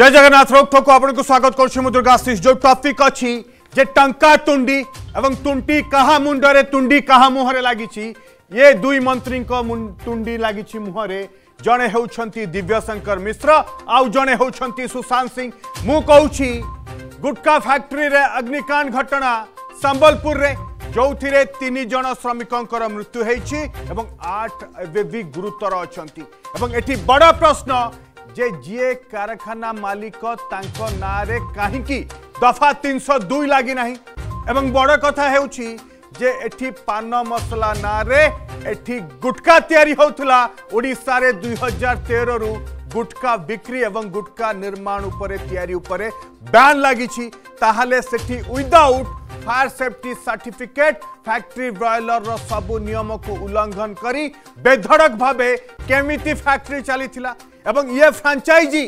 जय जगन्नाथ रोकथ को आपन को स्वागत करफिक अच्छी जे टंका तुंडी एवं तुंटी कहा मुंडरे तुंडी कहा मुहरे लगी ये दुई मंत्री तुंडी लगी मुहरे जड़े हो दिव्यशंकर मिश्र आउ जड़े हो सुशांत सिंह मुझे गुटका फैक्ट्री रे अग्निकांड घटना संबलपुर जो थे तीन जन श्रमिकों मृत्यु होती आठ एवं गुरुतर अच्छा ये बड़ प्रश्न जे जीए कारखाना मालिक ना कहीं दफा तीन सौ दुई लगी एवं बड़ कथा जे एटी पान मसला ना गुटखा तैयारी होता दुई हजार तेर रु गुटखा बिक्री एवं गुटखा निर्माण उपरे तैयारी उपरे बैन लगी सेठी without fire safety certificate factory boiler रो सबु नियम को उल्लंघन करी बेधड़क भावे केमिति फैक्ट्री चली थिला एवं ये फ्रांचाइजी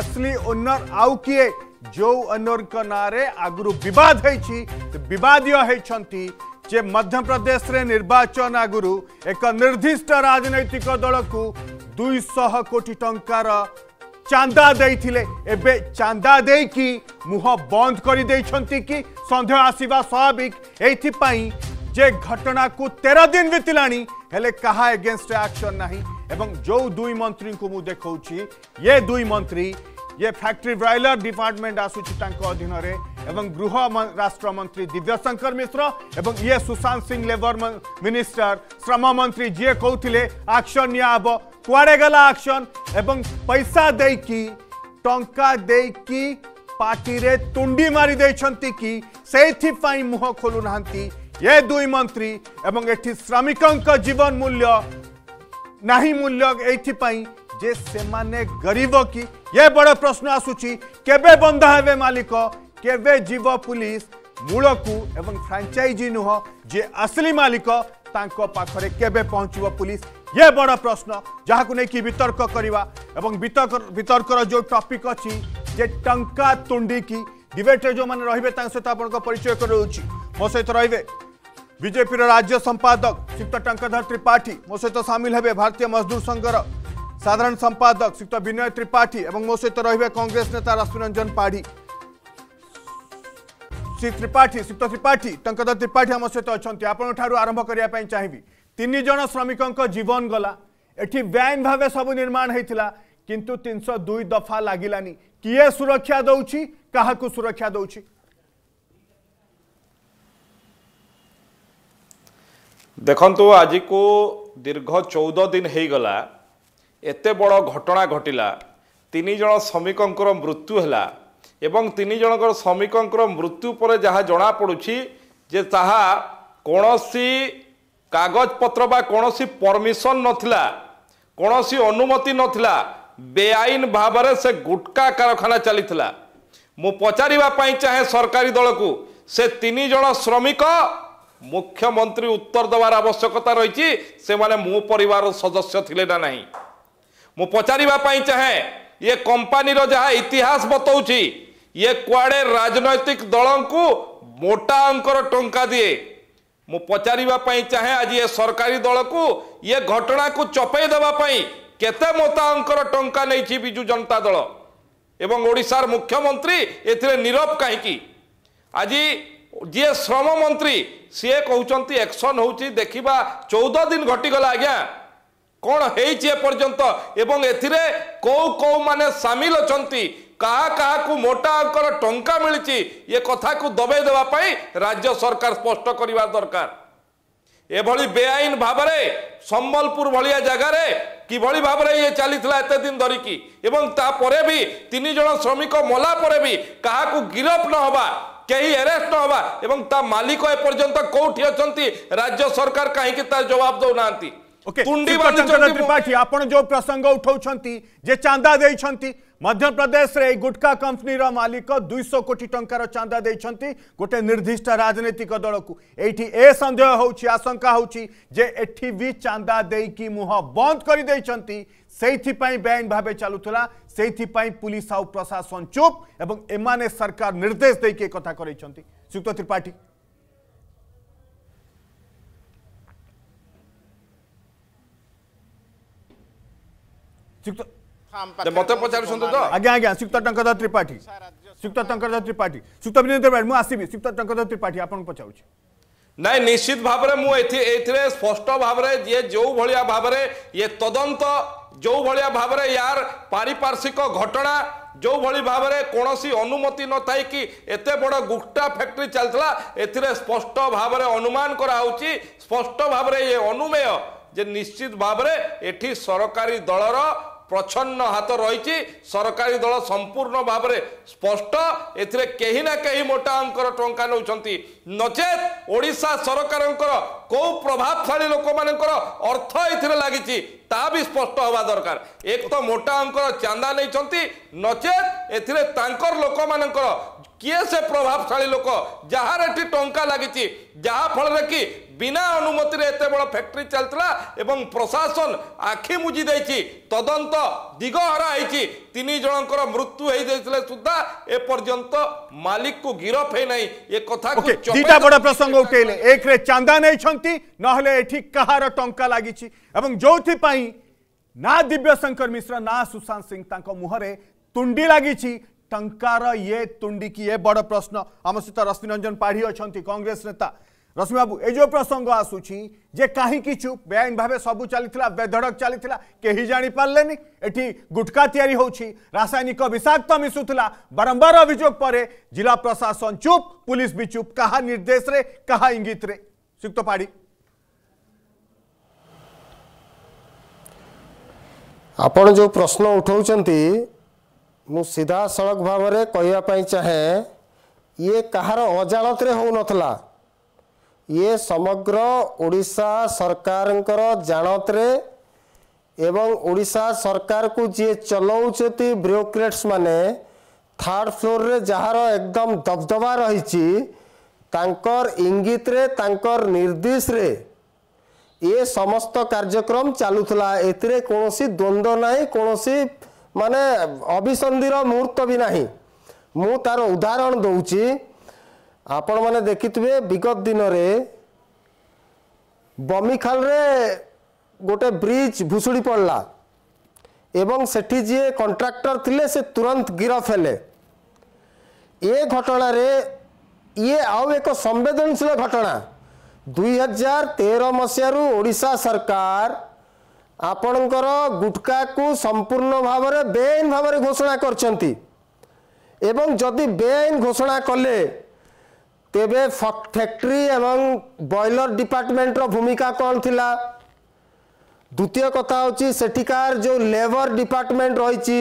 असली ओनर आउ किए जो ओनर का नारे आगुरु विवाद हेछि विवादीय हेछंती जे मध्य प्रदेश रे निर्वाचन आगुरु एक निर्दिष्ट राजनैतिक दल को 200 कोटी टंका चांदा देते एवं दे कि मुह बंद कर सन्देह आसवा स्वाभाविक ये घटना को तेरह दिन बीतला हेले कहा एगेस्ट आक्शन ना एवं जो दुई मंत्री को मुझे देखा ये दुई मंत्री ये फैक्ट्री ब्रयलर डिपार्टमेंट आसीन एवं गृह राष्ट्र मंत्री दिव्यशंकर मिश्र एवं ये सुशांत सिंह लेबर मिनिस्टर श्रम मंत्री जी कौन आक्शन निब कड़े गला आक्शन एवं पैसा दे कि टा दे कि पार्टी तुंडी मारी कि से मुह खोलूना ये दुई मंत्री एवं ये श्रमिकों जीवन मूल्य ना मूल्य ये से माने गरीब कि ये बड़ प्रश्न आसुच्चे बंधा हे मालिक केवे जीव पुलिस मूल को एवं फ्रांचाइजी नुह जे असली मालिक पाखे केवे पहुँच पुलिस ये बड़ प्रश्न जहाँ को लेकिन वितर्क करवा वितर्कर जो टपिक अच्छी जे टा तुंडी डिबेट जो मैंने रही है सहित आपचय कर मो सहित रे बीजेपी राज्य संपादक श्रीक्त टंकाधर त्रिपाठी मो सहित सामिल है भारतीय मजदूर संघर साधारण संपादक श्रीक्त विनय त्रिपाठी और मो सहित रे कंग्रेस नेता रश्मिरंजन पाढ़ी श्री त्रिपाठी श्रीक्त त्रिपाठी टंकाधर त्रिपाठी आम सहित अच्छा आपंठ आरंभ करने चाहिए ତିନି ଜଣ ଶ୍ରମିକଙ୍କ ଜୀବନ ଗଲା ଏଠି ବେଆଇନ ଭାବେ ସବୁ ନିର୍ମାଣ ହେଇଥିଲା କିନ୍ତୁ ତିନିଶହ ଦୁଇ ଦଫା ଲାଗିଲାନି କିଏ ସୁରକ୍ଷା ଦେଉଛି କାହାକୁ ସୁରକ୍ଷା ଦେଉଛି ଦେଖନ୍ତୁ ଆଜିକୁ ଦୀର୍ଘ ଚଉଦ ଦିନ ହେଇଗଲା ଏତେ ବଡ଼ ଘଟଣା ଘଟିଲା ତିନି ଜଣ ଶ୍ରମିକଙ୍କର ମୃତ୍ୟୁ ହେଲା ଏବଂ ତିନି ଜଣଙ୍କର ଶ୍ରମିକଙ୍କର ମୃତ୍ୟୁ ପରେ ଯାହା ଜଣାପଡ଼ୁଛି ଯେ ତାହା କୌଣସି কাগজপত্র বা কোণী পরমিশন নথিলা কোণী অনুমতি নথিলা বেআইন ভাবে সে গুটকা কারখানা চালিলা মু পচারিবা পাই চাহে সরকারি দলকু সে তিন জন শ্রমিক মুখ্যমন্ত্রী উত্তর দেওয়ার আবশ্যকতা রয়েছে সে মো পরিবার সদস্য লে না না মু পচারিবা পাই চাহে ইয়ে কোম্পানির যা ইতিহাস বতাউছি ইয়ে কুয়াড়ে রাজনৈতিক দলকু মোটা অঙ্কর টঙ্কা দিয়ে ମୁଁ ପଚାରିବା ପାଇଁ ଚାହେଁ ଆଜି ଏ ସରକାରୀ ଦଳକୁ ଏ ଘଟଣାକୁ ଚପେଇ ଦେବା ପାଇଁ କେତେ ମୋତାଙ୍କର ଟଙ୍କା ନେଇଛି ବିଜୁ ଜନତା ଦଳ ଏବଂ ଓଡ଼ିଶାର ମୁଖ୍ୟମନ୍ତ୍ରୀ ଏଥିରେ ନିରବ କାହିଁକି ଆଜି ଯିଏ ଶ୍ରମ ମନ୍ତ୍ରୀ ସିଏ କହୁଛନ୍ତି ଏକ୍ସନ୍ ହେଉଛି ଦେଖିବା ଚଉଦ ଦିନ ଘଟିଗଲା ଆଜ୍ଞା କ'ଣ ହେଇଛି ଏପର୍ଯ୍ୟନ୍ତ ଏବଂ ଏଥିରେ କେଉଁ କେଉଁମାନେ ସାମିଲ ଅଛନ୍ତି କାହା କାହାକୁ ମୋଟା ଅଙ୍କର ଟଙ୍କା ମିଳିଛି ଏ କଥାକୁ ଦବେଇ ଦେବା ପାଇଁ ରାଜ୍ୟ ସରକାର ସ୍ପଷ୍ଟ କରିବା ଦରକାର ଏଭଳି ବେଆଇନ ଭାବରେ ସମ୍ବଲପୁର ଭଳିଆ ଜାଗାରେ কিভাবে ভাবে ইয়ে চাল এতদিন ধরিকি এবং তাপরে বি তিন জন শ্রমিক মলা পরে বি কাহু গিরফ নহবা কেহি আরেস্ট নহবা এবং তা মালিক এপর্যন্ত কোটি অনেক রাজ্য সরকার কাহিকি তার জবাব দেউ না তুন্ডি ত্রিপাঠী আপনার যে প্রসঙ্গ উঠাও যে চাঁদা দিয়েছেন मध्यप्रदेश में गुटका कंपनी रा मालिक दुई कोटी टंकार चंदा दे गोटे निर्दिष्ट राजनीतिक दल को ये ए सन्देह हो आशंका हो चंदा देकी मुह बंद करदे बेआईन भाव चलुला से पुलिस आ प्रशासन चुप एवं एमाने सरकार निर्देश दे के कथा कर त्रिपाठी सुक्त মতো পচারুছেন তো আজ্ঞা আজ্ঞা সুক্ত টঙ্কধর ত্রিপাঠী সুক্ত টঙ্কধর ত্রিপাঠী সুক্ত বিনেন্দ্র ম্যাডাম মু আসিবি সুক্ত টঙ্কধর ত্রিপাঠী আপনাকে পচারুছি ନାଇଁ ନିଶ୍ଚିତ ଭାବରେ ମୁଁ ଏଥି ଏଇଥିରେ ସ୍ପଷ୍ଟ ଭାବରେ ଯିଏ ଯେଉଁ ଭଳିଆ ଭାବରେ ଇଏ ତଦନ୍ତ ଯେଉଁ ଭଳିଆ ଭାବରେ ୟାର ପାରିପାର୍ଶ୍ୱିକ ଘଟଣା ଯେଉଁଭଳି ଭାବରେ କୌଣସି ଅନୁମତି ନଥାଇକି ଏତେ ବଡ଼ ଗୁପ୍ତା ଫ୍ୟାକ୍ଟ୍ରି ଚାଲିଥିଲା ଏଥିରେ ସ୍ପଷ୍ଟ ଭାବରେ ଅନୁମାନ କରାହେଉଛି ସ୍ପଷ୍ଟ ଭାବରେ ଇଏ ଅନୁମେୟ ଯେ ନିଶ୍ଚିତ ଭାବରେ ଏଠି ସରକାରୀ ଦଳର ପ୍ରଚ୍ଛନ୍ନ ହାତ ରହିଛି ସରକାରୀ ଦଳ ସମ୍ପୂର୍ଣ୍ଣ ଭାବରେ ସ୍ପଷ୍ଟ ଏଥିରେ କେହି ନା କେହି ମୋଟା ଅଙ୍କର ଟଙ୍କା ନେଉଛନ୍ତି ନଚେତ୍ ଓଡ଼ିଶା ସରକାରଙ୍କର କେଉଁ ପ୍ରଭାବଶାଳୀ ଲୋକମାନଙ୍କର ଅର୍ଥ ଏଥିରେ ଲାଗିଛି তা ବି ସ୍ପଷ୍ଟ ହେବା ଦରକାର ଏକ ତ ମୋଟା ଅଙ୍କର ଚାନ୍ଦା ନେଇଛନ୍ତି ନଚେତ୍ ଏଥିରେ ତାଙ୍କର ଲୋକମାନଙ୍କର କିଏ ସେ ପ୍ରଭାବଶାଳୀ ଲୋକ ଯାହାର ଏଠି ଟଙ୍କା ଲାଗିଛି ଯାହାଫଳରେ କି ବିନା ଅନୁମତିରେ ଏତେ ବଡ଼ ଫ୍ୟାକ୍ଟ୍ରି ଚାଲିଥିଲା ଏବଂ ପ୍ରଶାସନ ଆଖି ମୁଜି ଦେଇଛି ତଦନ୍ତ ଦିଗହରା ହେଇଛି ତିନି ଜଣଙ୍କର ମୃତ୍ୟୁ ହେଇଯାଇଥିଲେ ସୁଦ୍ଧା ଏପର୍ଯ୍ୟନ୍ତ ମାଲିକକୁ ଗିରଫ ହେଇନାହିଁ ଏ କଥାକୁ ଦିଟା ବଡ଼ ପ୍ରସଙ୍ଗ ଉଠେଇଲେ ଏକରେ ଚାନ୍ଦା ନେଇଛନ୍ତି ନହେଲେ ଏଠି କାହାର ଟଙ୍କା ଲାଗିଛି ଏବଂ ଯୋଉଥିପାଇଁ ନା ଦିବ୍ୟଶଙ୍କର ମିଶ୍ର ନା ସୁଶାନ୍ତ ସିଂ ତାଙ୍କ ମୁହଁରେ ତୁଣ୍ଡି ଲାଗିଛି ଟଙ୍କାର ଇଏ ତୁଣ୍ଡି କି ଏ ବଡ଼ ପ୍ରଶ୍ନ ଆମ ସହିତ ରଶ୍ମିରଞ୍ଜନ ପାଢ଼ୀ ଅଛନ୍ତି କଂଗ୍ରେସ ନେତା रश्मि बाबू ये प्रसंग आसूची जे कहीं चुप बेआईन भाव सब चली बेधड़क चली जापारे एटी गुटखा तैयारी होसायनिक विषाक्त मिशुला बारंबार अभोग पर जिला प्रशासन चुप पुलिस भी चुप क्या निर्देश रे क्या इंगित रे पाड़ी आप जो प्रश्न उठा सीधा सड़क भाव में कह चाहे ये कहार अजाणत हो नाला ଇଏ ସମଗ୍ର ଓଡ଼ିଶା ସରକାରଙ୍କର ଜାଣତରେ ଏବଂ ଓଡ଼ିଶା ସରକାରକୁ ଯିଏ ଚଲାଉଛନ୍ତି ବ୍ରୋକ୍ରେଟ୍ସମାନେ ଥାର୍ଡ଼ ଫ୍ଲୋର୍ରେ ଯାହାର ଏକଦମ ଦବଦବା ରହିଛି ତାଙ୍କର ଇଙ୍ଗିତରେ ତାଙ୍କର ନିର୍ଦ୍ଦେଶରେ ଏ ସମସ୍ତ କାର୍ଯ୍ୟକ୍ରମ ଚାଲୁଥିଲା ଏଥିରେ କୌଣସି ଦ୍ୱନ୍ଦ୍ୱ ନାହିଁ କୌଣସି ମାନେ ଅଭିସନ୍ଧିର ମୁହୂର୍ତ୍ତ ବି ନାହିଁ ମୁଁ ତାର ଉଦାହରଣ ଦେଉଛି ଆପଣ ମାନେ ଦେଖିଥିବେ ବିଗତ ଦିନରେ ବମିଖାଲରେ ଗୋଟେ ବ୍ରିଜ ଭୁଷୁଡ଼ି ପଡ଼ିଲା ଏବଂ ସେଠି ଯିଏ କଣ୍ଟ୍ରାକ୍ଟର ଥିଲେ ସେ ତୁରନ୍ତ ଗିରଫ ହେଲେ ଏ ଘଟଣାରେ ଇଏ ଆଉ ଏକ ସମ୍ବେଦନଶୀଳ ଘଟଣା ଦୁଇହଜାର ତେର ମସିହାରୁ ଓଡ଼ିଶା ସରକାର ଆପଣଙ୍କର ଗୁଟକାକୁ ସମ୍ପୂର୍ଣ୍ଣ ଭାବରେ ବେଆଇନ ଭାବରେ ଘୋଷଣା କରିଛନ୍ତି ଏବଂ ଯଦି ବେଆଇନ ଘୋଷଣା କଲେ তেবে ফ্যাক্টরি এবং বয়লর ডিপার্টমেন্টর ভূমিকা কম লা দ্বিতীয় কথা হচ্ছে সেটিকার যে লেবর ডিপার্টমেন্ট রয়েছে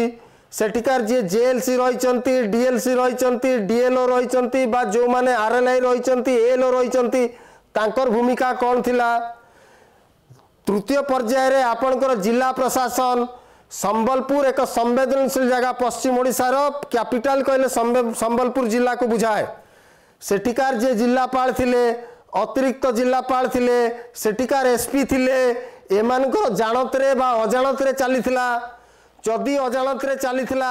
সেটিকার যে জেএলসি রয়েছেন ডিএলসি রয়েছেন ডিএলও রয়েছেন বা যে আরএলআই রয়েছেন এএলও রয়েছেন তাঁর ভূমিকা কম লা তৃতীয় পর্যায়ে আপনার জেলা প্রশাসন সম্বলপুর এক সংবেদনশীল জায়গা পশ্চিম ওড়শার ক্যাপিটাল কহিলে সম্বলপুর জেলা বুঝায় ସେଠିକାର ଯିଏ ଜିଲ୍ଲାପାଳ ଥିଲେ ଅତିରିକ୍ତ ଜିଲ୍ଲାପାଳ ଥିଲେ ସେଠିକାର ଏସ୍ପି ଥିଲେ ଏମାନଙ୍କର ଜାଣତରେ ବା ଅଜାଣତରେ ଚାଲିଥିଲା ଯଦି ଅଜାଣତରେ ଚାଲିଥିଲା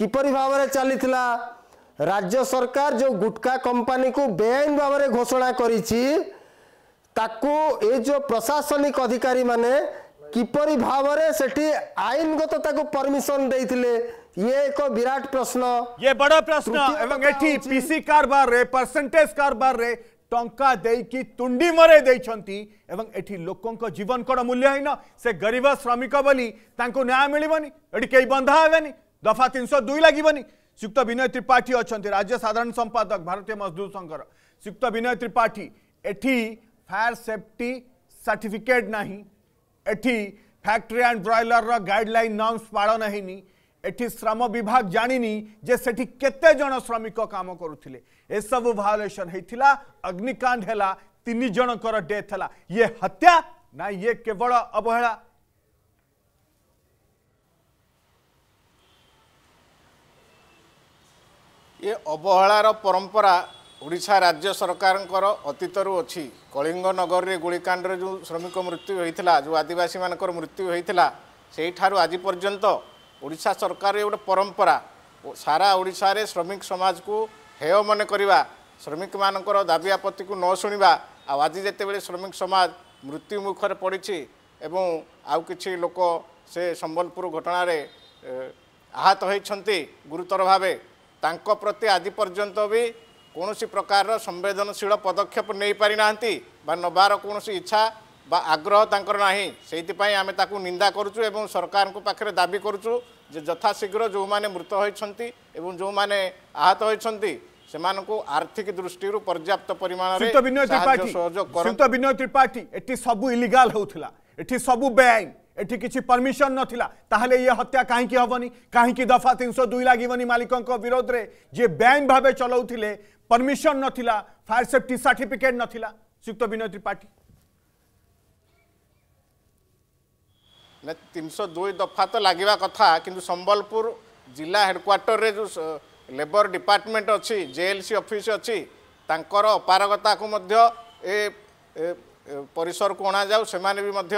କିପରି ଭାବରେ ଚାଲିଥିଲା ରାଜ୍ୟ ସରକାର ଯେଉଁ ଗୁଟକା କମ୍ପାନୀକୁ ବେଆଇନ ଭାବରେ ଘୋଷଣା କରିଛି ତାକୁ ଏ ଯେଉଁ ପ୍ରଶାସନିକ ଅଧିକାରୀମାନେ କିପରି ଭାବରେ ସେଠି ଆଇନଗତ ତାକୁ ପରମିଶନ ଦେଇଥିଲେ ये एक विराट प्रश्न ये बड़ा प्रश्न एवं एठी पीसी कारबार रे परसेंटेज कारबार रे टंका देकी तुंडी मरे देछंती एवं एठी लोकों जीवन को मूल्य है ना से गरीब श्रमिक बोली न्याय मिली एडी केई बंधा हेबेनी दफा तीन सौ 302 लागिबनी सुक्त विनय त्रिपाठी अच्छा राज्य साधारण संपादक भारतीय मजदूर संघर सुक्त विनय त्रिपाठी एटी फायर सेफ्टी सर्टिफिकेट नाही एठी फैक्ट्री एंड ब्रॉयलर रो गाइडलाइन नॉर्म्स पाळो नहींनी এটি শ্রম বিভাগ জাণিনি যে সেটি কেতে জন শ্রমিক কাম করুলে এসবু ভায়োলেসন হয়েছিল অগ্নিকাণ্ড হল তিন জনকর ডেথ হল ইয়ে হত্যা না ইয়ে কেবল অবহেলা ଏ ଅବହେଳାର ପରମ୍ପରା ଓଡ଼ିଶା ରାଜ୍ୟ ସରକାରଙ୍କର ଅତୀତରୁ ଅଛି କଳିଙ୍ଗ ନଗରରେ ଗୁଳିକାଣ୍ଡରେ ଯେଉଁ ଶ୍ରମିକ ମୃତ୍ୟୁ ହୋଇଥିଲା ଯେଉଁ ଆଦିବାସୀମାନଙ୍କର ମୃତ୍ୟୁ ହୋଇଥିଲା ସେଇଠାରୁ ଆଜି ପର୍ଯ୍ୟନ୍ତ ଓଡ଼ିଶା ସରକାର ଗୋଟେ ପରମ୍ପରା ସାରା ଓଡ଼ିଶାରେ ଶ୍ରମିକ ସମାଜକୁ ହେୟ ମନେ କରିବା ଶ୍ରମିକମାନଙ୍କର ଦାବି ଆପତ୍ତିକୁ ନ ଶୁଣିବା ଆଉ ଆଜି ଯେତେବେଳେ ଶ୍ରମିକ ସମାଜ ମୃତ୍ୟୁ ମୁଖରେ ପଡ଼ିଛି ଏବଂ ଆଉ କିଛି ଲୋକ ସେ ସମ୍ବଲପୁର ଘଟଣାରେ ଆହତ ହୋଇଛନ୍ତି ଗୁରୁତର ଭାବେ ତାଙ୍କ ପ୍ରତି ଆଜି ପର୍ଯ୍ୟନ୍ତ ବି କୌଣସି ପ୍ରକାରର ସମ୍ବେଦନଶୀଳ ପଦକ୍ଷେପ ନେଇପାରିନାହାନ୍ତି ବା ନେବାର କୌଣସି ଇଚ୍ଛା বা আগ্রহ তাঁকর না সেইপাই আমি তাকে নিন্দা করছু এবং সরকার পাখে দাবি করছু যে যথাশীঘ্র যে মৃত হয়েছেন এবং যে আহত হয়েছেন ସେମାନଙ୍କୁ ଆର୍ଥିକ ଦୃଷ୍ଟିରୁ ପର୍ଯ୍ୟାପ୍ତ ପରିମାଣରେ ସହଯୋଗ କରନ୍ତୁ ବିନୟ ତ୍ରିପାଠୀ ଏଠି ସବୁ ଇଲିଗାଲ ହେଉଥିଲା ଏଠି ସବୁ ବେଆଇନ ଏଠି କିଛି ପରମିଶନ ନଥିଲା ତାହେଲେ ଇଏ ହତ୍ୟା କାହିଁକି ହେବନି କାହିଁକି ଦଫା ତିନିଶହ ଦୁଇ ଲାଗିବନି ମାଲିକଙ୍କ ବିରୋଧରେ ଯିଏ ବେଆଇନ ଭାବେ ଚଲାଉଥିଲେ ପରମିଶନ ନଥିଲା ଫାୟାର ସେଫ୍ଟି ସାର୍ଟିଫିକେଟ୍ ନଥିଲା ଶ୍ରୀଯୁକ୍ତ ବିନୟ ତ୍ରିପାଠୀ ମାନେ ତିନିଶହ ଦୁଇ ଦଫା ତ ଲାଗିବା କଥା କିନ୍ତୁ ସମ୍ବଲପୁର ଜିଲ୍ଲା ହେଡ଼କ୍ୱାର୍ଟରରେ ଯେଉଁ ଲେବର ଡିପାର୍ଟମେଣ୍ଟ ଅଛି ଜେ ଏଲ୍ ସି ଅଫିସ୍ ଅଛି ତାଙ୍କର ଅପାରଗତାକୁ ମଧ୍ୟ ଏ ପରିସରକୁ ଅଣାଯାଉ ସେମାନେ ବି ମଧ୍ୟ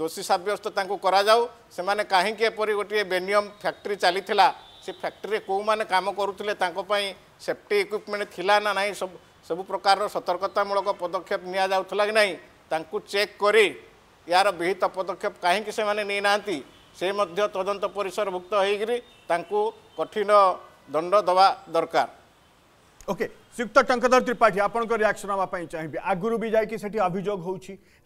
ଦୋଷୀ ସାବ୍ୟସ୍ତ ତାଙ୍କୁ କରାଯାଉ ସେମାନେ କାହିଁକି ଏପରି ଗୋଟିଏ ବେନିୟମ ଫ୍ୟାକ୍ଟ୍ରି ଚାଲିଥିଲା ସେ ଫ୍ୟାକ୍ଟ୍ରିରେ କେଉଁମାନେ କାମ କରୁଥିଲେ ତାଙ୍କ ପାଇଁ ସେଫ୍ଟି ଇକ୍ୱିପମେଣ୍ଟ ଥିଲା ନା ନାହିଁ ସବୁ ସବୁ ପ୍ରକାରର ସତର୍କତାମୂଳକ ପଦକ୍ଷେପ ନିଆଯାଉଥିଲା କି ନାହିଁ ତାଙ୍କୁ ଚେକ୍ କରି ଏହାର ବିହିତ ପଦକ୍ଷେପ କାହିଁକି ସେମାନେ ନେଇନାହାନ୍ତି ସେ ମଧ୍ୟ ତଦନ୍ତ ପରିସରଭୁକ୍ତ ହୋଇକରି ତାଙ୍କୁ କଠିନ ଦଣ୍ଡ ଦେବା ଦରକାର ओके संयुक्त टंकधर त्रिपाठी आपण रियाक्शन हाँपाई चाहिए आगुरी भी जाकि अभोग हो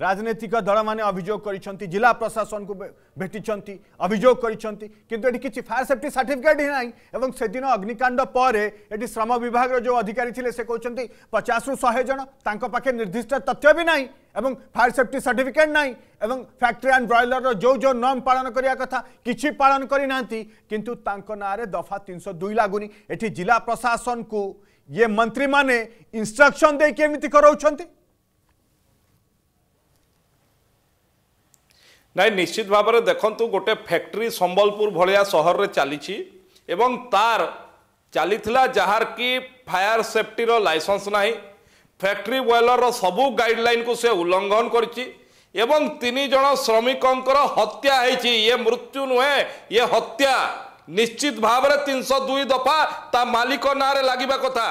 राजनैतिक दल मैंने अभोग कर जिला प्रशासन को भेटी अभोग कर कि फायर सेफ्टी सार्टिफिकेट ही ना से दिन अग्निकांड पर ये श्रम विभाग जो अधिकारी थे से कहते पचास रु शहे जन पाखे निर्दिष्ट तथ्य भी ना এবং ফায়ার সেফটি সার্টিফিকেট নাই এবং ফ্যাক্টরি আন্ড ব্রয়লর যে যে নর্ম পালন করা কথা কিছু পালন করে না কিন্তু তাঁর নাঁরে দফা তিনশো দুই লাগুনি এটি জেলা প্রশাসন কু ये मंत्री माने इंस्ट्रक्शन दे केमिति कराउछंती ନାଇଁ ନିଶ୍ଚିତ ଭାବରେ ଦେଖନ୍ତୁ ଗୋଟେ ଫ୍ୟାକ୍ଟ୍ରି ସମ୍ବଲପୁର ଭଳିଆ ସହରରେ ଚାଲିଛି ଏବଂ ତାର ଚାଲିଥିଲା ଯାହାରକି ଫାୟାର ସେଫ୍ଟିର ଲାଇସେନ୍ସ ନାହିଁ ଫ୍ୟାକ୍ଟ୍ରି ୱେଲରର ସବୁ ଗାଇଡ଼ଲାଇନକୁ ସେ ଉଲ୍ଲଙ୍ଘନ କରିଛି ଏବଂ ତିନି ଜଣ ଶ୍ରମିକଙ୍କର ହତ୍ୟା ହେଇଛି ଇଏ ମୃତ୍ୟୁ ନୁହେଁ ଇଏ ହତ୍ୟା ନିଶ୍ଚିତ ଭାବରେ ତିନିଶହ ଦୁଇ ଦଫା ତା ମାଲିକ ନାଁରେ ଲାଗିବା କଥା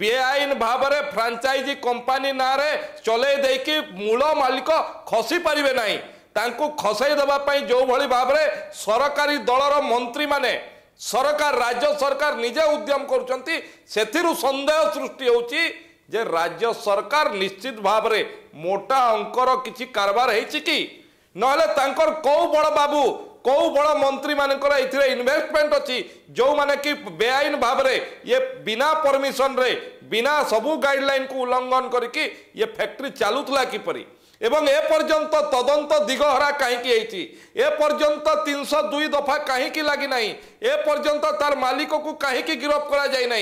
ବେଆଇନ ଭାବରେ ଫ୍ରାଞ୍ଚାଇଜି କମ୍ପାନୀ ନାଁରେ ଚଲେଇ ଦେଇକି ମୂଳ ମାଲିକ ଖସି ପାରିବେ ନାହିଁ ତାଙ୍କୁ ଖସାଇ ଦେବା ପାଇଁ ଯେଉଁଭଳି ଭାବରେ ସରକାରୀ ଦଳର ମନ୍ତ୍ରୀମାନେ ସରକାର ରାଜ୍ୟ ସରକାର ନିଜେ ଉଦ୍ୟମ କରୁଛନ୍ତି ସେଥିରୁ ସନ୍ଦେହ ସୃଷ୍ଟି ହେଉଛି ଯେ ରାଜ୍ୟ ସରକାର ନିଶ୍ଚିତ ଭାବରେ ମୋଟା ଅଙ୍କର କିଛି କାରବାର ହେଇଛି କି ନହେଲେ ତାଙ୍କର କେଉଁ ବଡ଼ ବାବୁ কেউ বড় মন্ত্রী মানকর এটি ইনভেস্টমেন্ট অনেক কি বেআইন ভাবে ইয়ে বিনা পরমিশনরে বিনা সবু গাইডলাইন কু উল্লঙ্ঘন করি ইয়ে ফ্যাক্টরি চালু কিপরি এবং এ পর্যন্ত তদন্ত দিগহরা কাহিকি হয়েছি এ পর্যন্ত তিনশো দুই দফা কাহিকি লাগি না এ পর্যন্ত তার মালিককু কাহিকি গিরফ করা যায় না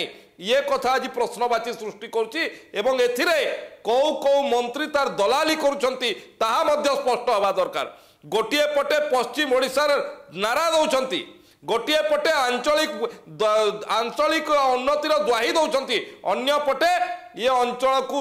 ইয়ে কথা আজ প্রশ্নবাচী সৃষ্টি করছি এবং এতে কেউ কেউ মন্ত্রী তার দলালি করছেন তাহা মধ্য স্পষ্ট হওয়া দরকার ଗୋଟିଏ ପଟେ ପଶ୍ଚିମ ଓଡ଼ିଶାରେ ନାରା ଦେଉଛନ୍ତି ଗୋଟିଏ ପଟେ ଆଞ୍ଚଳିକ ଆଞ୍ଚଳିକ ଉନ୍ନତିର ଦୁଆହି ଦେଉଛନ୍ତି ଅନ୍ୟପଟେ ଏ ଅଞ୍ଚଳକୁ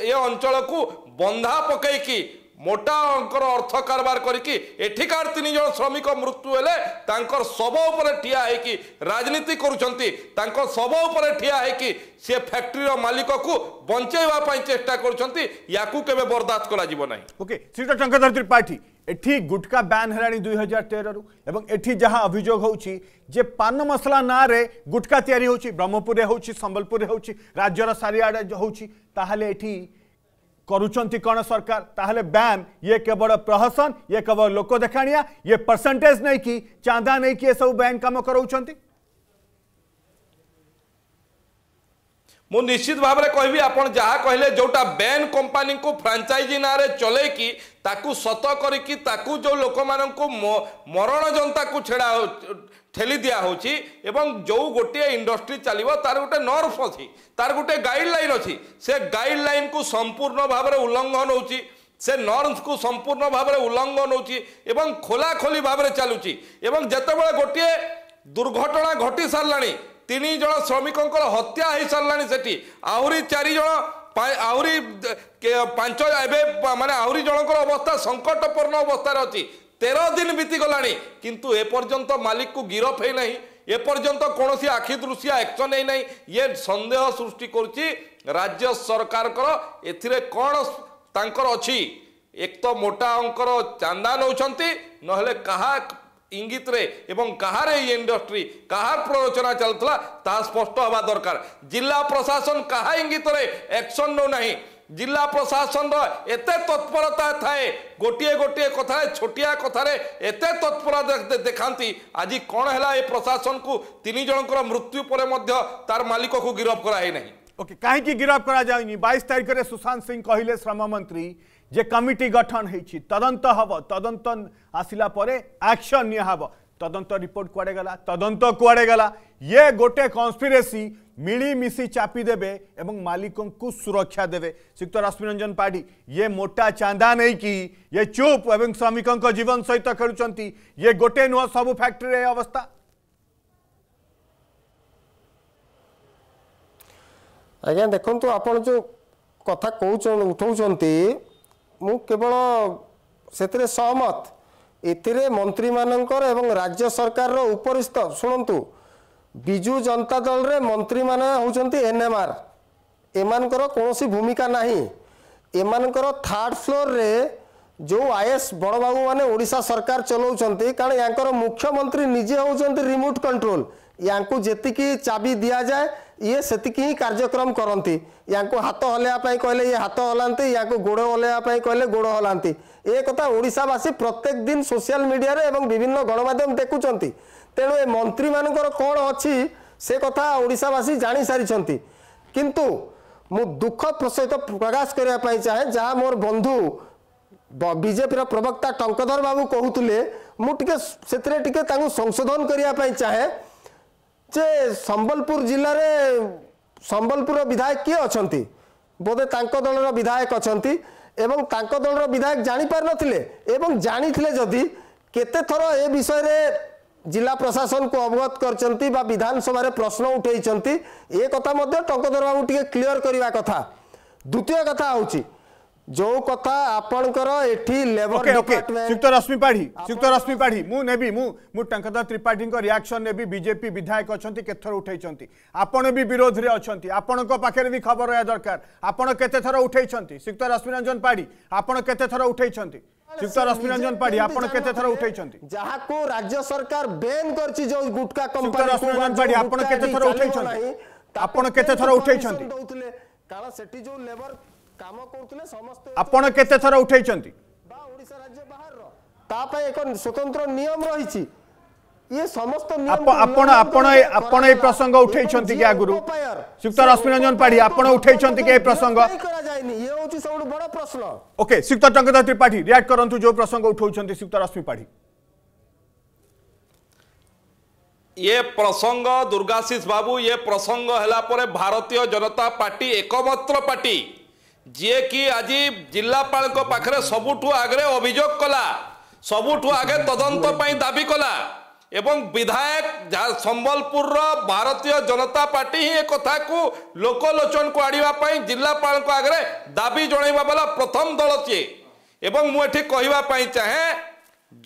ଏ ଅଞ୍ଚଳକୁ ବନ୍ଧା ପକେଇକି ମୋଟା ଅଙ୍କର ଅର୍ଥ କାରବାର କରିକି ଏଠିକାର ତିନି ଜଣ ଶ୍ରମିକ ମୃତ୍ୟୁ ହେଲେ ତାଙ୍କର ଶବ ଉପରେ ଠିଆ ହେଇକି ରାଜନୀତି କରୁଛନ୍ତି ତାଙ୍କ ଶବ ଉପରେ ଠିଆ ହେଇକି ସେ ଫ୍ୟାକ୍ଟ୍ରିର ମାଲିକକୁ ବଞ୍ଚାଇବା ପାଇଁ ଚେଷ୍ଟା କରୁଛନ୍ତି ୟାକୁ କେବେ ବରଦାସ୍ତ କରାଯିବ ନାହିଁ ଓକେ एटी गुटका ब्यान है दुई हजार तेरु एवं एटी जहाँ अभोग हो पान मसला ना गुटखा या ब्रह्मपुर हो सम्बलपुर हो राज्यर चारिआड़े होती कौन सरकार ताल ब्यान ये केवल प्रहसन ये केवल लोकदेखाणिया ये परसेंटेज नहीं कि चांदा नहीं कि यह सब ब्यान कम कराऊँच ମୁଁ ନିଶ୍ଚିତ ଭାବରେ କହିବି ଆପଣ ଯାହା କହିଲେ ଯେଉଁଟା ବ୍ୟାନ୍ କମ୍ପାନୀକୁ ଫ୍ରାଞ୍ଚାଇଜି ନାଁରେ ଚଲେଇକି ତାକୁ ସତ କରିକି ତାକୁ ଯେଉଁ ଲୋକମାନଙ୍କୁ ମରଣ ଜନତାକୁ ଛେଡ଼ା ଠେଲି ଦିଆହେଉଛି ଏବଂ ଯେଉଁ ଗୋଟିଏ ଇଣ୍ଡଷ୍ଟ୍ରି ଚାଲିବ ତାର ଗୋଟେ ନର୍ଭ ଅଛି ତାର ଗୋଟେ ଗାଇଡ଼ଲାଇନ୍ ଅଛି ସେ ଗାଇଡ଼ଲାଇନ୍କୁ ସମ୍ପୂର୍ଣ୍ଣ ଭାବରେ ଉଲ୍ଲଙ୍ଘନ ହେଉଛି ସେ ନର୍ମକୁ ସମ୍ପୂର୍ଣ୍ଣ ଭାବରେ ଉଲ୍ଲଙ୍ଘନ ହେଉଛି ଏବଂ ଖୋଲାଖୋଲି ଭାବରେ ଚାଲୁଛି ଏବଂ ଯେତେବେଳେ ଗୋଟିଏ ଦୁର୍ଘଟଣା ଘଟି ସାରିଲାଣି ତିନି ଜଣ ଶ୍ରମିକଙ୍କର ହତ୍ୟା ହୋଇସାରିଲାଣି ସେଠି ଆହୁରି ଚାରି ଜଣ ଆହୁରି ପାଞ୍ଚ ଏବେ ମାନେ ଆହୁରି ଜଣଙ୍କର ଅବସ୍ଥା ସଙ୍କଟପୂର୍ଣ୍ଣ ଅବସ୍ଥାରେ ଅଛି ତେର ଦିନ ବିତିଗଲାଣି କିନ୍ତୁ ଏପର୍ଯ୍ୟନ୍ତ ମାଲିକକୁ ଗିରଫ ହେଇନାହିଁ ଏପର୍ଯ୍ୟନ୍ତ କୌଣସି ଆଖି ଦୃଶିଆ ଆକ୍ସନ୍ ହେଇନାହିଁ ଇଏ ସନ୍ଦେହ ସୃଷ୍ଟି କରୁଛି ରାଜ୍ୟ ସରକାରଙ୍କର ଏଥିରେ କ'ଣ ତାଙ୍କର ଅଛି ଏକ ତ ମୋଟା ଅଙ୍କର ଚାନ୍ଦା ନେଉଛନ୍ତି ନହେଲେ କାହା ইঙ্গিত এবং কাহার এই ইন্ডস্ট্রি কাহার প্ররোচনা চালুলা তাহা স্পষ্ট হওয়া দরকার জেলা প্রশাসন কাহা ইঙ্গিতরে একশন নেউ না ଜିଲ୍ଲା ପ୍ରଶାସନର ଏତେ ତତ୍ପରତା ଥାଏ ଗୋଟିଏ ଗୋଟିଏ କଥାରେ ଛୋଟିଆ କଥାରେ ଏତେ ତତ୍ପରତା ଦେଖାନ୍ତି ଆଜି କ'ଣ ହେଲା ଏ ପ୍ରଶାସନକୁ ତିନି ଜଣଙ୍କର ମୃତ୍ୟୁ ପରେ ମଧ୍ୟ ତାର ମାଲିକକୁ ଗିରଫ କରାହେଇନାହିଁ ଓକେ କାହିଁକି ଗିରଫ କରାଯାଉନି ବାଇଶ ତାରିଖରେ ସୁଶାନ୍ତ ସିଂ କହିଲେ ଶ୍ରମମନ୍ତ୍ରୀ जे कमिटी गठन होदंत हम तदंत आसला एक्शन निहब तदंत रिपोर्ट कड़े गला तदंत कड़े गला ये गोटे कन्स्पिरेसी चापी चापिदे और मालिक को सुरक्षा देवे सुक्त रश्मि रंजन पाड़ी ये मोटा चांदा नहीं कि ये चुप एवं श्रमिकों जीवन सहित खेलुंट ये गोटे नुह सब फैक्ट्री अवस्था आज्ञा देखु आप कथा कौ उठाऊ ମୁଁ କେବଳ ସେଥିରେ ସହମତ ଏଥିରେ ମନ୍ତ୍ରୀମାନଙ୍କର ଏବଂ ରାଜ୍ୟ ସରକାରର ଉପରିସ୍ଥ ଶୁଣନ୍ତୁ ବିଜୁ ଜନତା ଦଳରେ ମନ୍ତ୍ରୀମାନେ ହେଉଛନ୍ତି ଏନ୍ଏମ୍ଆର୍ ଏମାନଙ୍କର କୌଣସି ଭୂମିକା ନାହିଁ ଏମାନଙ୍କର ଥାର୍ଡ଼ ଫ୍ଲୋର୍ରେ ଯେଉଁ ଆଇଏସ୍ ବଡ଼ବାବୁମାନେ ଓଡ଼ିଶା ସରକାର ଚଲାଉଛନ୍ତି କାରଣ ୟାଙ୍କର ମୁଖ୍ୟମନ୍ତ୍ରୀ ନିଜେ ହେଉଛନ୍ତି ରିମୋଟ୍ କଣ୍ଟ୍ରୋଲ ୟାଙ୍କୁ ଯେତିକି ଚାବି ଦିଆଯାଏ ଇଏ ସେତିକି ହିଁ କାର୍ଯ୍ୟକ୍ରମ କରନ୍ତି ୟାଙ୍କୁ ହାତ ହଲେଇବା ପାଇଁ କହିଲେ ଇଏ ହାତ ହଲାନ୍ତି ୟାଙ୍କୁ ଗୋଡ଼ ହଲେଇବା ପାଇଁ କହିଲେ ଗୋଡ଼ ହଲାନ୍ତି ଏ କଥା ଓଡ଼ିଶାବାସୀ ପ୍ରତ୍ୟେକ ଦିନ ସୋସିଆଲ ମିଡ଼ିଆରେ ଏବଂ ବିଭିନ୍ନ ଗଣମାଧ୍ୟମ ଦେଖୁଛନ୍ତି ତେଣୁ ଏ ମନ୍ତ୍ରୀମାନଙ୍କର କ'ଣ ଅଛି ସେ କଥା ଓଡ଼ିଶାବାସୀ ଜାଣିସାରିଛନ୍ତି କିନ୍ତୁ ମୁଁ ଦୁଃଖ ସହିତ ପ୍ରକାଶ କରିବା ପାଇଁ ଚାହେଁ ଯାହା ମୋର ବନ୍ଧୁ ବିଜେପିର ପ୍ରବକ୍ତା ଟଙ୍କଧର ବାବୁ କହୁଥିଲେ ମୁଁ ଟିକେ ସେଥିରେ ଟିକେ ତାଙ୍କୁ ସଂଶୋଧନ କରିବା ପାଇଁ ଚାହେଁ ଯେ ସମ୍ବଲପୁର ଜିଲ୍ଲାରେ ସମ୍ବଲପୁରର ବିଧାୟକ କିଏ ଅଛନ୍ତି ବୋଧେ ତାଙ୍କ ଦଳର ବିଧାୟକ ଅଛନ୍ତି ଏବଂ ତାଙ୍କ ଦଳର ବିଧାୟକ ଜାଣିପାରିନଥିଲେ ଏବଂ ଜାଣିଥିଲେ ଯଦି କେତେଥର ଏ ବିଷୟରେ ଜିଲ୍ଲା ପ୍ରଶାସନକୁ ଅବଗତ କରିଛନ୍ତି ବା ବିଧାନସଭାରେ ପ୍ରଶ୍ନ ଉଠାଇଛନ୍ତି ଏ କଥା ମଧ୍ୟ ଟଙ୍କଧର ବାବୁ ଟିକେ କ୍ଲିଅର କରିବା କଥା ଦ୍ୱିତୀୟ କଥା ହେଉଛି जो कथा आपणकर एठी लेबर डिपार्टमेंट सुक्त रश्मि पाढ़ी सुक्त रश्मि पाढ़ी मु नेबी मु मु टंकदा त्रिपाठी को रिएक्शन नेबी बीजेपी विधायक अछंती केथर उठैछंती आपण भी विरोध रे अछंती आपण को पाखरे भी खबर रहया दरकार आपण केते थर उठैछंती सुक्त रश्मि रंजन पाढ़ी आपण केते थर उठैछंती सुक्त रश्मि रंजन पाढ़ी आपण केते थर उठैछंती जहा को राज्य सरकार बैन करछि जो गुटका कंपनी सुक्त रश्मि रंजन पाढ़ी आपण केते थर उठैछंती आपण केते थर उठैछंती कारण सेठी जो लेबर ଆପଣ କେତେ ଥର ଉଠାଇଛନ୍ତି ତା ପାଇଁ ଏକ ସ୍ୱତନ୍ତ୍ର ନିୟମ ରହିଛି ଆପଣ ଆପଣ ଆପଣ ଏ ପ୍ରସଙ୍ଗ ଉଠାଇଛନ୍ତି କି ଆଗରୁ ଶ୍ରୀଯୁକ୍ତ ରଶ୍ମି ରଞ୍ଜନ ପାଢୀ ଆପଣ ଉଠାଇଛନ୍ତି କି ଏ ପ୍ରସଙ୍ଗ ଓକେ ଶ୍ରୀଯୁକ୍ତ ଟଙ୍କିତା ତ୍ରିପାଠୀ ରିଆକ୍ଟ କରନ୍ତୁ ଯୋଉ ପ୍ରସଙ୍ଗ ଉଠାଉଛନ୍ତି ଶ୍ରୀଯୁକ୍ତ ରଶ୍ମି ପାଢୀ ये प्रसंग दुर्गाशीष बाबू ये प्रसंग हला पर भारतीय जनता पार्टी एकमात्र पार्टी ଯିଏକି ଆଜି ଜିଲ୍ଲାପାଳଙ୍କ ପାଖରେ ସବୁଠୁ ଆଗରେ ଅଭିଯୋଗ କଲା ସବୁଠୁ ଆଗେ ତଦନ୍ତ ପାଇଁ ଦାବି କଲା ଏବଂ ବିଧାୟକ ସମ୍ବଲପୁରର ଭାରତୀୟ ଜନତା ପାର୍ଟି ହିଁ ଏ କଥାକୁ ଲୋକଲୋଚନକୁ ଆଣିବା ପାଇଁ ଜିଲ୍ଲାପାଳଙ୍କ ଆଗରେ ଦାବି ଜଣାଇବା ବାଲା ପ୍ରଥମ ଦଳ ସିଏ ଏବଂ ମୁଁ ଏଠି କହିବା ପାଇଁ ଚାହେଁ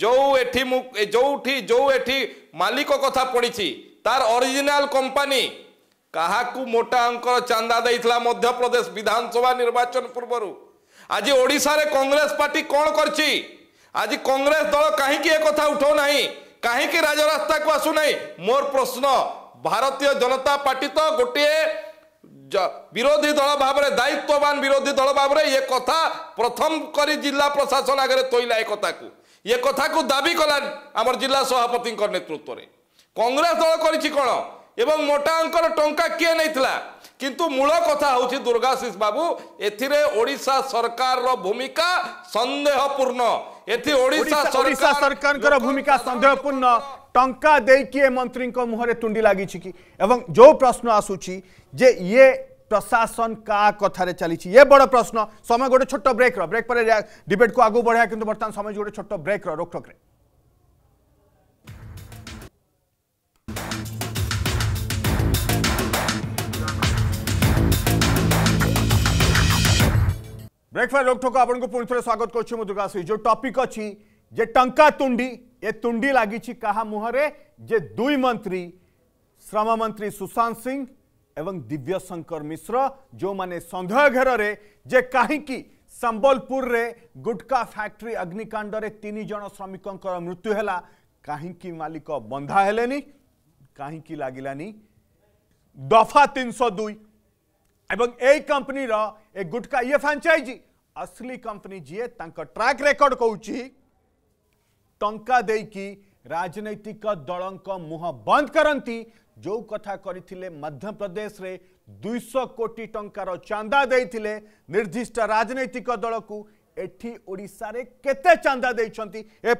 ଯେଉଁ ଏଠି ମୁଁ ଯେଉଁଠି ଯେଉଁ ଏଠି ମାଲିକ କଥା ପଡ଼ିଛି ତାର ଅରିଜିନାଲ କମ୍ପାନୀ କାହାକୁ ମୋଟା ଅଙ୍କର ଚାନ୍ଦା ଦେଇଥିଲା ମଧ୍ୟପ୍ରଦେଶ ବିଧାନସଭା ନିର୍ବାଚନ ପୂର୍ବରୁ ଆଜି ଓଡ଼ିଶାରେ କଂଗ୍ରେସ ପାର୍ଟି କ'ଣ କରିଛି ଆଜି କଂଗ୍ରେସ ଦଳ କାହିଁକି ଏକଥା ଉଠାଉନାହିଁ କାହିଁକି ରାଜରାସ୍ତାକୁ ଆସୁନାହିଁ ମୋର ପ୍ରଶ୍ନ ଭାରତୀୟ ଜନତା ପାର୍ଟି ତ ଗୋଟିଏ ବିରୋଧୀ ଦଳ ଭାବରେ ଦାୟିତ୍ୱବାନ ବିରୋଧୀ ଦଳ ଭାବରେ ଏ କଥା ପ୍ରଥମ କରି ଜିଲ୍ଲା ପ୍ରଶାସନ ଆଗରେ ତୋଇଲା ଏ କଥାକୁ ଏ କଥାକୁ ଦାବି କଲା ଆମର ଜିଲ୍ଲା ସଭାପତିଙ୍କ ନେତୃତ୍ୱରେ କଂଗ୍ରେସ ଦଳ କରିଛି କ'ଣ एवं मोटा अंक टा किए नहीं किंतु मूल कथा हूँ दुर्गाशीष बाबू एड़शा सरकार भूमिका सन्देहपूर्ण एड़शा सरकार भूमिका सन्देहपूर्ण टंका दे किए मंत्री मुहरे तुंडी लगी कि जो प्रश्न आसूची जे ये प्रशासन का कथार चली बड़ प्रश्न समय गोटे छोट ब्रेक रेक डिबेट को आगू बढ़ाया कि बर्तमान समय गोटे छोट ब्रेक रोक रोक ब्रेकफास्ट रोकठोक आपको पुणि थे स्वागत करुच्छी दुर्गा सिंह जो टॉपिक अच्छी जे टंका तुंडी ए तुंडी लगी मुहरे जे दुई मंत्री श्रम मंत्री सुशांत सिंह एवं दिव्य शंकर मिश्र जो मैंने सन्देह घेर जे कहीं संबलपुर गुटका फैक्ट्री अग्निकाण्डे तीन जन श्रमिकों मृत्यु है कहीं मालिक बंधा हेले कहीं लगलानी दफा तीन सौ दुई एवं यही कंपनी र ए गुटका ये फ्रांचाइजी असली कंपनी जी ट्राक रेकर्ड टा दे देकी राजनैतिक दल मुह बंद करती जो कथा करदेश दुईश कोटी टंकार दे निर्दिष्ट राजनैतिक दल को एटी ओडा के चंदा दे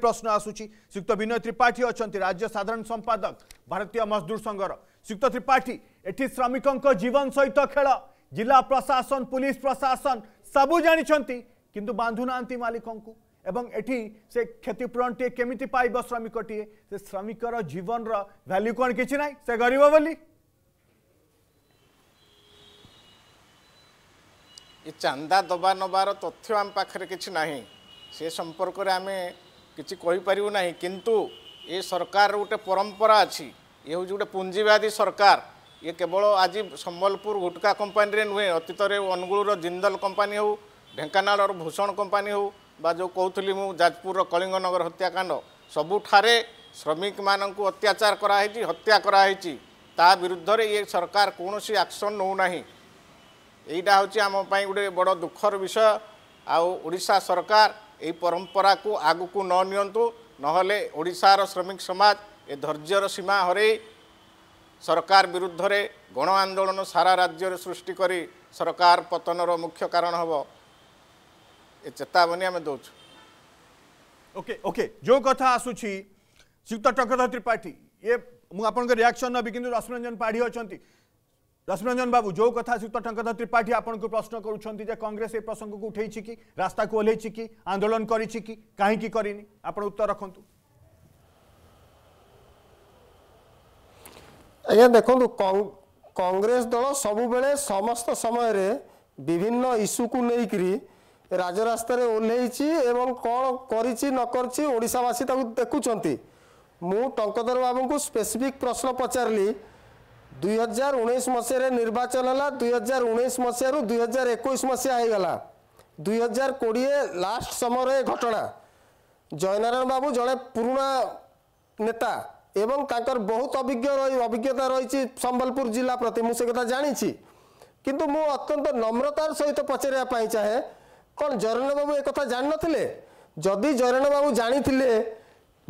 प्रश्न आसूची श्रीयुक्त विनय त्रिपाठी अच्छा राज्य साधारण संपादक भारतीय मजदूर संघर श्रीयुक्त त्रिपाठी एटी श्रमिकों जीवन सहित खेल जिला प्रशासन पुलिस प्रशासन ସବୁ ଜାଣିଛନ୍ତି କିନ୍ତୁ ବାନ୍ଧୁନାହାନ୍ତି ମାଲିକଙ୍କୁ ଏବଂ ଏଠି ସେ କ୍ଷତିପୂରଣଟିଏ କେମିତି ପାଇବ ଶ୍ରମିକଟିଏ ସେ ଶ୍ରମିକର ଜୀବନର ଭ୍ୟାଲ୍ୟୁ କ'ଣ କିଛି ନାହିଁ ସେ ଗରିବ ବୋଲି ଏ ଚାନ୍ଦା ଦେବା ନେବାର ତଥ୍ୟ ଆମ ପାଖରେ କିଛି ନାହିଁ ସେ ସମ୍ପର୍କରେ ଆମେ କିଛି କହିପାରିବୁ ନାହିଁ କିନ୍ତୁ ଏ ସରକାର ଗୋଟେ ପରମ୍ପରା ଅଛି ଏ ହେଉଛି ଗୋଟେ ପୁଞ୍ଜିବାଦୀ ସରକାର ଇଏ କେବଳ ଆଜି ସମ୍ବଲପୁର ଗୁଟକା କମ୍ପାନୀରେ ନୁହେଁ ଅତୀତରେ ଅନୁଗୁଳର ଜିନ୍ଦଲ କମ୍ପାନୀ ହେଉ ଢେଙ୍କାନାଳର ଭୂଷଣ କମ୍ପାନୀ ହେଉ ବା ଯେଉଁ କହୁଥିଲି ମୁଁ ଯାଜପୁରର କଳିଙ୍ଗନଗର ହତ୍ୟାକାଣ୍ଡ ସବୁଠାରେ ଶ୍ରମିକମାନଙ୍କୁ ଅତ୍ୟାଚାର କରାହେଇଛି ହତ୍ୟା କରାହେଇଛି ତା ବିରୁଦ୍ଧରେ ଇଏ ସରକାର କୌଣସି ଆକ୍ସନ୍ ନେଉନାହିଁ ଏଇଟା ହେଉଛି ଆମ ପାଇଁ ଗୋଟେ ବଡ଼ ଦୁଃଖର ବିଷୟ ଆଉ ଓଡ଼ିଶା ସରକାର ଏହି ପରମ୍ପରାକୁ ଆଗକୁ ନ ନିଅନ୍ତୁ ନହେଲେ ଓଡ଼ିଶାର ଶ୍ରମିକ ସମାଜ ଏ ଧୈର୍ଯ୍ୟର ସୀମା ହରେଇ ସରକାର ବିରୁଦ୍ଧରେ ଗଣ ଆନ୍ଦୋଳନ ସାରା ରାଜ୍ୟରେ ସୃଷ୍ଟି କରି ସରକାର ପତନର ମୁଖ୍ୟ କାରଣ ହେବ ଏ ଚେତାବନୀ ଆମେ ଦେଉଛୁ ଓକେ ଓକେ ଯେଉଁ କଥା ଆସୁଛି ଶ୍ରୀଯୁକ୍ତ ଟଙ୍କଧ ତ୍ରିପାଠୀ ଇଏ ମୁଁ ଆପଣଙ୍କ ରିଆକ୍ସନ୍ ନେବି କିନ୍ତୁ ରଶ୍ମିରଞ୍ଜନ ପାଢ଼ୀ ଅଛନ୍ତି ରଶ୍ମିରଞ୍ଜନ ବାବୁ ଯେଉଁ କଥା ଶ୍ରୀଯୁକ୍ତ ଟଙ୍କଧ ତ୍ରିପାଠୀ ଆପଣଙ୍କୁ ପ୍ରଶ୍ନ କରୁଛନ୍ତି ଯେ କଂଗ୍ରେସ ଏ ପ୍ରସଙ୍ଗକୁ ଉଠେଇଛି କି ରାସ୍ତାକୁ ଓହ୍ଲେଇଛି କି ଆନ୍ଦୋଳନ କରିଛି କି କାହିଁକି କରିନି ଆପଣ ଉତ୍ତର ରଖନ୍ତୁ ଆଜ୍ଞା ଦେଖନ୍ତୁ କଂଗ୍ରେସ ଦଳ ସବୁବେଳେ ସମସ୍ତ ସମୟରେ ବିଭିନ୍ନ ଇସ୍ୟୁକୁ ନେଇକରି ରାଜରାସ୍ତାରେ ଓହ୍ଲେଇଛି ଏବଂ କ'ଣ କରିଛି ନ କରିଛି ଓଡ଼ିଶାବାସୀ ତାକୁ ଦେଖୁଛନ୍ତି ମୁଁ ଟଙ୍କଧର ବାବୁଙ୍କୁ ସ୍ପେସିଫିକ୍ ପ୍ରଶ୍ନ ପଚାରିଲି ଦୁଇ ହଜାର ଉଣେଇଶ ମସିହାରେ ନିର୍ବାଚନ ହେଲା ଦୁଇ ହଜାର ଉଣେଇଶ ମସିହାରୁ ଦୁଇ ହଜାର ଏକୋଇଶ ମସିହା ହେଇଗଲା ଦୁଇ ହଜାର କୋଡ଼ିଏ ଲାଷ୍ଟ ସମୟରେ ଘଟଣା ଜୟନାରାୟଣ ବାବୁ ଜଣେ ପୁରୁଣା ନେତା এবং তাঁকর বহুত অভিজ্ঞ অভিজ্ঞতা রয়েছে সম্বলপুর জেলা প্রতি মু সে কথা জাঁছি কিন্তু মু অত্যন্ত নম্রতার সহিত পচারা চাহে কণ জয়রণবাবু একথা জাঁনলে যদি জয়রণবাবু জাঁলে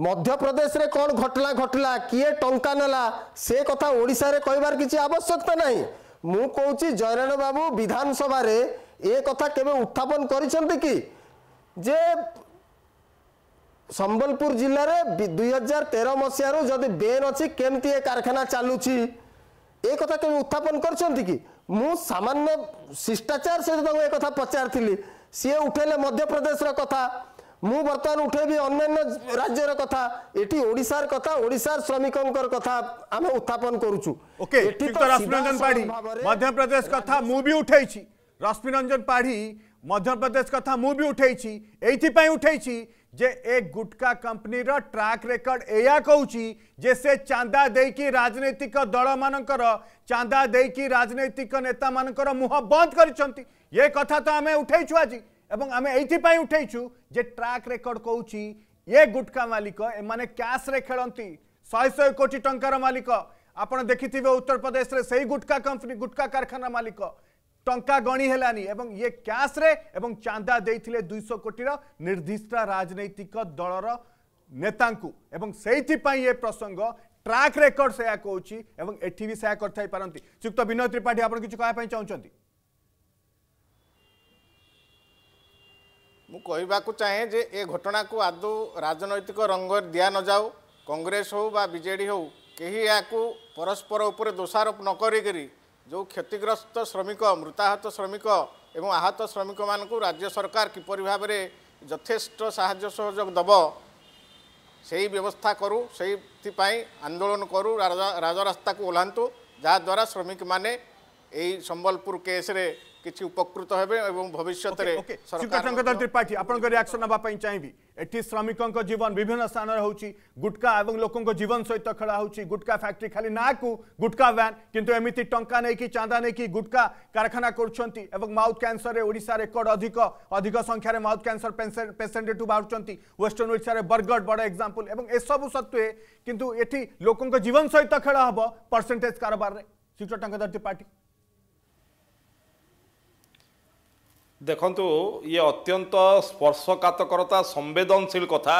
মধ্যপ্রদেশে কণ ঘটনা ঘটলা কিয়ে টঙ্কা নেলা সে কথা ওড়শার কহবার কিছু আবশ্যকতা নাই মু কৌছি জয়রণবাবু বিধানসভার এ কথা কেবে উত্থাপন করেছেন কি যে ସମ୍ବଲପୁର ଜିଲ୍ଲାରେ ଦୁଇ ହଜାର ତେର ମସିହାରୁ ଯଦି ବେନ୍ ଅଛି କେମିତି ଏ କାରଖାନା ଚାଲୁଛି ଏ କଥା କେବେ ଉତ୍ଥାପନ କରିଛନ୍ତି କି ମୁଁ ସାମାନ୍ୟ ଶିଷ୍ଟାଚାର ସହିତ ତାଙ୍କୁ ଏ କଥା ପଚାରିଥିଲି ସିଏ ଉଠେଇଲେ ମଧ୍ୟପ୍ରଦେଶର କଥା ମୁଁ ବର୍ତ୍ତମାନ ଉଠେଇବି ଅନ୍ୟାନ୍ୟ ରାଜ୍ୟର କଥା ଏଠି ଓଡ଼ିଶାର କଥା ଓଡ଼ିଶାର ଶ୍ରମିକଙ୍କର କଥା ଆମେ ଉତ୍ଥାପନ କରୁଛୁ ମଧ୍ୟପ୍ରଦେଶ କଥା ମୁଁ ବି ଉଠେଇଛି ରଶ୍ମିରଞ୍ଜନ ପାଢ଼ୀ ମଧ୍ୟପ୍ରଦେଶ କଥା ମୁଁ ବି ଉଠେଇଛି ଏଇଥିପାଇଁ ଉଠେଇଛି जे ए गुटका रो ट्राक रेकर्ड एया कहूँ जे से चांदा देकी राजनैतिक दल मानकर चांदा देकी राजनैतिक नेता मानकर मुह बंद कर ये कथा तो आम उठेचु आज एवं आम ये उठेचु जे ट्राक रेकर्ड कौच ये गुटका मालिक एम कैश रे खेलती शहे शहे कोटी टंकार मालिक आपण देखि उत्तर प्रदेश में से गुटका कंपनी गुटका कारखाना मालिक ଟଙ୍କା ଗଣି ହେଲାନି ଏବଂ ଇଏ କ୍ୟାସ୍ରେ ଏବଂ ଚାନ୍ଦା ଦେଇଥିଲେ ଦୁଇଶହ କୋଟିର ନିର୍ଦ୍ଦିଷ୍ଟ ରାଜନୈତିକ ଦଳର ନେତାଙ୍କୁ ଏବଂ ସେଇଥିପାଇଁ ଏ ପ୍ରସଙ୍ଗ ଟ୍ରାକ୍ ରେକର୍ଡ ସେୟା କହୁଛି ଏବଂ ଏଠି ବି ସେୟା କରିଥାଇ ପାରନ୍ତି ଯୁକ୍ତ ବିନୋଦ ତ୍ରିପାଠୀ ଆପଣ କିଛି କହିବା ପାଇଁ ଚାହୁଁଛନ୍ତି ମୁଁ କହିବାକୁ ଚାହେଁ ଯେ ଏ ଘଟଣାକୁ ଆଦୌ ରାଜନୈତିକ ରଙ୍ଗରେ ଦିଆ ନଯାଉ କଂଗ୍ରେସ ହେଉ ବା ବିଜେଡ଼ି ହେଉ କେହି ଏହାକୁ ପରସ୍ପର ଉପରେ ଦୋଷାରୋପ ନ କରିକରି ଯେଉଁ କ୍ଷତିଗ୍ରସ୍ତ ଶ୍ରମିକ ମୃତାହତ ଶ୍ରମିକ ଏବଂ ଆହତ ଶ୍ରମିକମାନଙ୍କୁ ରାଜ୍ୟ ସରକାର କିପରି ଭାବରେ ଯଥେଷ୍ଟ ସାହାଯ୍ୟ ସହଯୋଗ ଦେବ ସେଇ ବ୍ୟବସ୍ଥା କରୁ ସେଇଥିପାଇଁ ଆନ୍ଦୋଳନ କରୁ ରାଜରାସ୍ତାକୁ ଓହ୍ଲାନ୍ତୁ ଯାହାଦ୍ୱାରା ଶ୍ରମିକମାନେ ଏହି ସମ୍ବଲପୁର କେସ୍ରେ किसी उपकृत हे भविष्य त्रिपाठी रियाक्शन नापी चाहिए एटी श्रमिकों जीवन विभिन्न स्थान गुटका और लोकों जीवन सहित खेला हो गुटका फैक्ट्री खाली ना को गुटका व्यान कितु एमती टाँ नहीं चांदा नहीं कि गुटका कारखाना करउथ क्यासर ओडा रेकर्ड अधिक अधिक संख्यार माउथ क्यासर पेसेंट ठू बाहर व्वेस्टर्ण ओडार बरगड बड़ एक्जामपल एसबु सत्वे कितु ये लोकों जीवन सहित खेला हम परसेंटेज कारबार में श्रीचर टंकधर ଦେଖନ୍ତୁ ଇଏ ଅତ୍ୟନ୍ତ ସ୍ପର୍ଶକାତକରତା ସମ୍ବେଦନଶୀଳ କଥା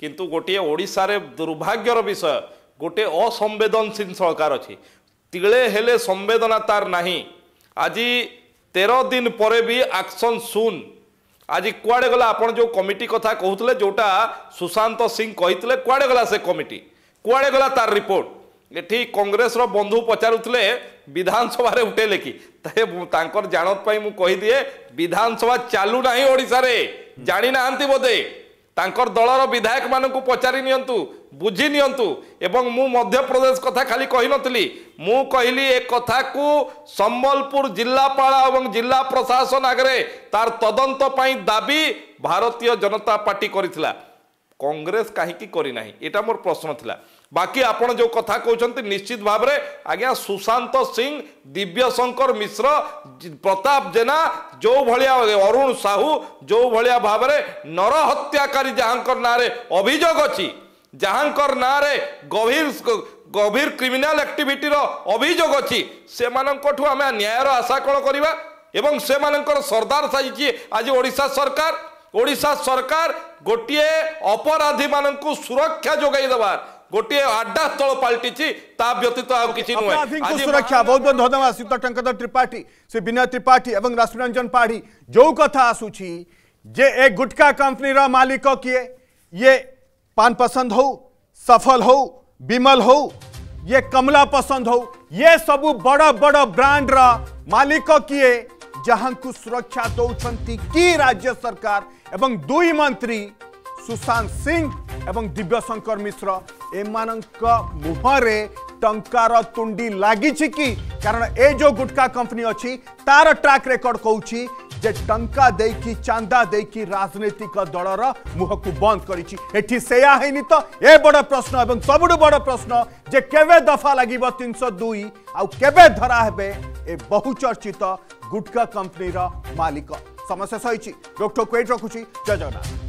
କିନ୍ତୁ ଗୋଟିଏ ଓଡ଼ିଶାରେ ଦୁର୍ଭାଗ୍ୟର ବିଷୟ ଗୋଟିଏ ଅସମ୍ବେଦନଶୀଳ ସରକାର ଅଛି ତିଳେ ହେଲେ ସମ୍ବେଦନା ତାର ନାହିଁ ଆଜି ତେର ଦିନ ପରେ ବି ଆକ୍ସନ୍ ଶୂନ ଆଜି କୁଆଡ଼େ ଗଲା ଆପଣ ଯେଉଁ କମିଟି କଥା କହୁଥିଲେ ଯେଉଁଟା ସୁଶାନ୍ତ ସିଂ କହିଥିଲେ କୁଆଡ଼େ ଗଲା ସେ କମିଟି କୁଆଡ଼େ ଗଲା ତାର ରିପୋର୍ଟ ଏଠି କଂଗ୍ରେସର ବନ୍ଧୁ ପଚାରୁଥିଲେ ବିଧାନସଭାରେ ଉଠେଇଲେ କି ତାଙ୍କର ଜାଣତ ପାଇଁ ମୁଁ କହିଦିଏ ବିଧାନସଭା ଚାଲୁ ନାହିଁ ଓଡ଼ିଶାରେ ଜାଣିନାହାନ୍ତି ବୋଧେ ତାଙ୍କର ଦଳର ବିଧାୟକମାନଙ୍କୁ ପଚାରି ନିଅନ୍ତୁ ବୁଝି ନିଅନ୍ତୁ ଏବଂ ମୁଁ ମଧ୍ୟପ୍ରଦେଶ କଥା ଖାଲି କହିନଥିଲି ମୁଁ କହିଲି ଏ କଥାକୁ ସମ୍ବଲପୁର ଜିଲ୍ଲାପାଳ ଏବଂ ଜିଲ୍ଲା ପ୍ରଶାସନ ଆଗରେ ତାର ତଦନ୍ତ ପାଇଁ ଦାବି ଭାରତୀୟ ଜନତା ପାର୍ଟି କରିଥିଲା কংগ্রেস কাহিকি করি না এটা মোর প্রশ্ন লা বাকি আপনার যে কথা কৌন নিশ্চিত ভাবে আজ্ঞা সুশান্ত সিং দিব্যশঙ্কর মিশ্র প্রতাপ জেনা যেভাবে অরুণ সাহু যেভাবে ভাবে নরহত্যাকারী যাহর না অভিযোগ অছি না গভীর গভীর ক্রিমিনাল আক্টিভিটির অভিযোগ অছি আমি ন্যায়ের ନ୍ୟାୟର ଆଶା କ'ଣ କରିବା ଏବଂ সর্দার ସର୍ଦ୍ଦାର আজ ওড়শা সরকার ओडा सरकार गोटे अपराधी मान सुरक्षा जोगाई दबार गोटे आड्डा स्थल पलटी व्यतीत आज कि सुरक्षा बहुत बहुत धन्यवाद शीत टंकधर त्रिपाठी श्री विनय त्रिपाठी और राष्ट्रंजन पाढ़ी जो कथा आसूची जे ए गुटका कंपनी रा मालिक किए ये पान पसंद हो सफल हो विमल हो ये कमला पसंद हो ये सब बड़ बड़ ब्रांड रा मालिक किए जहां को सुरक्षा दौंट कि राज्य सरकार एवं दुई मंत्री सुशांत सिंह एवं दिव्यशंकर मिश्र एम मुहरे टार तुंडी लगी कारण ए जो गुटका कंपनी अच्छी तार ट्राक रेकर्ड कौन যে টঙ্কা দেইকি চান্দা দেইকি রাজনৈতিক দলর মুহকু বন্ধ করেছি এটি সেয়া হয়নি তো এ বড় প্রশ্ন এবং সবুঠ বড় প্রশ্ন যে কেবে দফা লাগিব তিনশো দুই আবে ধরা হবে এ বহুচর্চিত গুটকা কম্পানির মালিক ସମସ୍ୟା ସହିଛି ରୋକଠୋକ ଏଇଠି ରଖୁଛି ଜୟ ଜଗନ୍ନାଥ